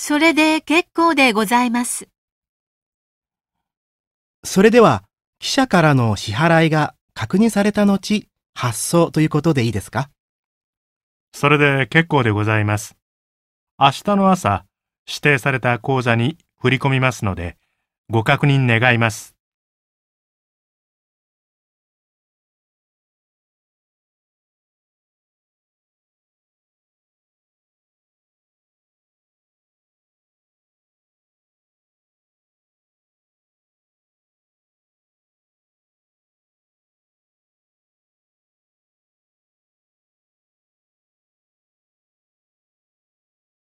それで結構でございます。それでは、記者からの支払いが確認された後、発送ということでいいですかそれで結構でございます。明日の朝、指定された口座に振り込みますので、ご確認願います。